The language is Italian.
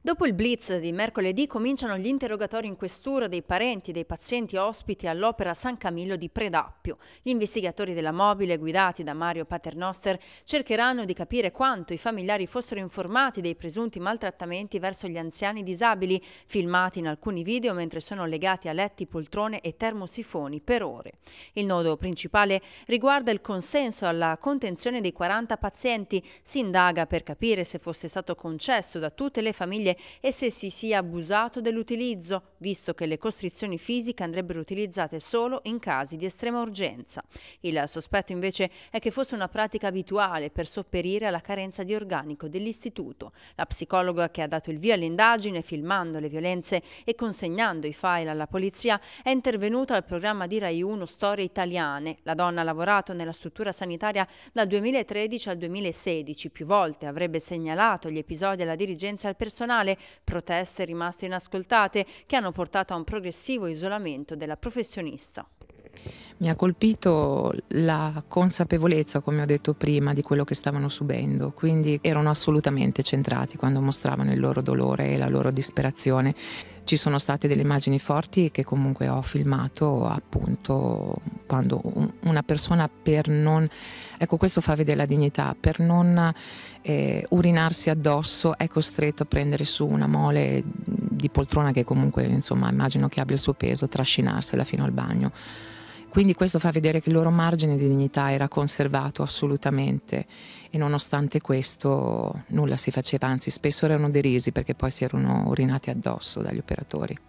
Dopo il blitz di mercoledì cominciano gli interrogatori in questura dei parenti dei pazienti ospiti all'Opera San Camillo di Predappio. Gli investigatori della mobile, guidati da Mario Paternoster, cercheranno di capire quanto i familiari fossero informati dei presunti maltrattamenti verso gli anziani disabili, filmati in alcuni video mentre sono legati a letti, poltrone e termosifoni per ore. Il nodo principale riguarda il consenso alla contenzione dei 40 pazienti. Si indaga per capire se fosse stato concesso da tutte le famiglie famiglie e se si sia abusato dell'utilizzo, visto che le costrizioni fisiche andrebbero utilizzate solo in casi di estrema urgenza. Il sospetto invece è che fosse una pratica abituale per sopperire alla carenza di organico dell'istituto. La psicologa che ha dato il via all'indagine, filmando le violenze e consegnando i file alla polizia, è intervenuta al programma di Rai 1 Storie Italiane. La donna ha lavorato nella struttura sanitaria dal 2013 al 2016, più volte avrebbe segnalato gli episodi alla dirigenza e al personale nazionale, proteste rimaste inascoltate che hanno portato a un progressivo isolamento della professionista. Mi ha colpito la consapevolezza, come ho detto prima, di quello che stavano subendo, quindi erano assolutamente centrati quando mostravano il loro dolore e la loro disperazione. Ci sono state delle immagini forti che comunque ho filmato appunto quando una persona per non, ecco questo fa vedere la dignità, per non eh, urinarsi addosso è costretto a prendere su una mole di poltrona che comunque insomma immagino che abbia il suo peso, trascinarsela fino al bagno. Quindi questo fa vedere che il loro margine di dignità era conservato assolutamente e nonostante questo nulla si faceva, anzi spesso erano derisi perché poi si erano urinati addosso dagli operatori.